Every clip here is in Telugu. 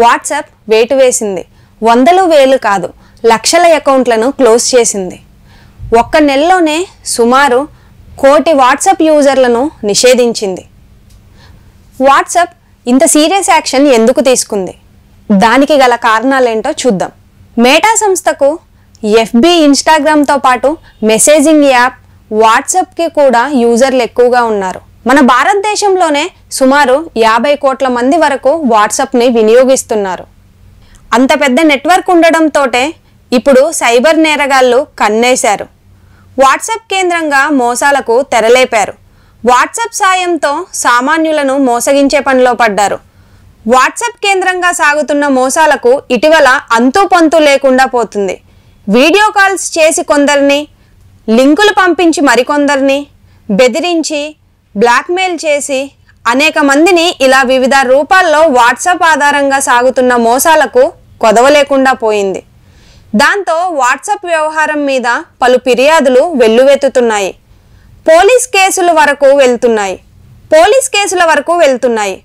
వాట్సాప్ వేటు వేసింది వందలు వేలు కాదు లక్షల అకౌంట్లను క్లోజ్ చేసింది ఒక్క నెలలోనే సుమారు కోటి వాట్సాప్ యూజర్లను నిషేధించింది వాట్సాప్ ఇంత సీరియస్ యాక్షన్ ఎందుకు తీసుకుంది దానికి గల కారణాలేంటో చూద్దాం మేటా సంస్థకు ఎఫ్బి ఇన్స్టాగ్రామ్తో పాటు మెసేజింగ్ యాప్ వాట్సాప్కి కూడా యూజర్లు ఎక్కువగా ఉన్నారు మన భారతదేశంలోనే సుమారు యాభై కోట్ల మంది వరకు వాట్సాప్ని వినియోగిస్తున్నారు అంత పెద్ద నెట్వర్క్ ఉండడంతో ఇప్పుడు సైబర్ నేరగాళ్ళు కన్నేశారు వాట్సాప్ కేంద్రంగా మోసాలకు తెరలేపారు వాట్సాప్ సాయంతో సామాన్యులను మోసగించే పనిలో పడ్డారు వాట్సాప్ కేంద్రంగా సాగుతున్న మోసాలకు ఇటీవల అంతు పంతు లేకుండా పోతుంది వీడియో కాల్స్ చేసి కొందరిని లింకులు పంపించి మరికొందరిని బెదిరించి బ్లాక్మెయిల్ చేసి అనేక మందిని ఇలా వివిధ రూపాల్లో వాట్సాప్ ఆధారంగా సాగుతున్న మోసాలకు కొదవలేకుండా పోయింది దాంతో వాట్సాప్ వ్యవహారం మీద పలు ఫిర్యాదులు వెల్లువెత్తుతున్నాయి పోలీస్ కేసుల వరకు వెళ్తున్నాయి పోలీస్ కేసుల వరకు వెళ్తున్నాయి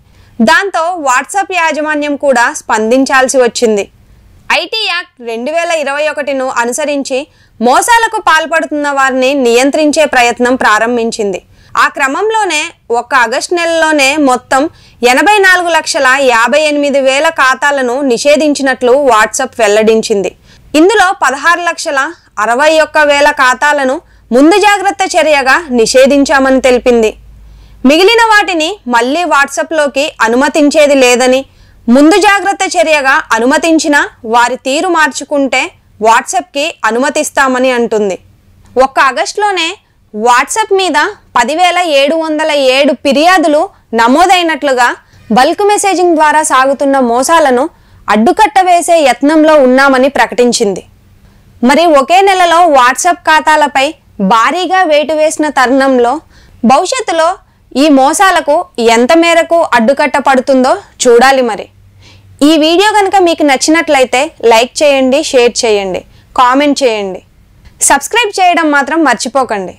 దాంతో వాట్సాప్ యాజమాన్యం కూడా స్పందించాల్సి వచ్చింది ఐటీ యాక్ట్ రెండు వేల ఇరవై ఒకటిను అనుసరించి మోసాలకు పాల్పడుతున్న వారిని నియంత్రించే ప్రయత్నం ప్రారంభించింది ఆ క్రమంలోనే ఒక ఆగస్టు నెలలోనే మొత్తం ఎనభై నాలుగు లక్షల యాభై ఎనిమిది వేల ఖాతాలను నిషేధించినట్లు వాట్సాప్ వెల్లడించింది ఇందులో పదహారు లక్షల అరవై ఒక్క వేల ఖాతాలను ముందు జాగ్రత్త చర్యగా నిషేధించామని తెలిపింది మిగిలిన వాటిని మళ్ళీ వాట్సాప్లోకి అనుమతించేది లేదని ముందు జాగ్రత్త చర్యగా అనుమతించిన వారి తీరు మార్చుకుంటే వాట్సాప్కి అనుమతిస్తామని అంటుంది ఒక్క ఆగస్టులోనే వాట్సాప్ మీద పదివేల ఏడు వందల ఏడు ఫిర్యాదులు నమోదైనట్లుగా బల్క్ మెసేజింగ్ ద్వారా సాగుతున్న మోసాలను అడ్డుకట్ట వేసే యత్నంలో ఉన్నామని ప్రకటించింది మరి ఒకే నెలలో వాట్సాప్ ఖాతాలపై భారీగా వేటు వేసిన తరుణంలో భవిష్యత్తులో ఈ మోసాలకు ఎంత మేరకు అడ్డుకట్ట పడుతుందో చూడాలి మరి ఈ వీడియో కనుక మీకు నచ్చినట్లయితే లైక్ చేయండి షేర్ చేయండి కామెంట్ చేయండి సబ్స్క్రైబ్ చేయడం మాత్రం మర్చిపోకండి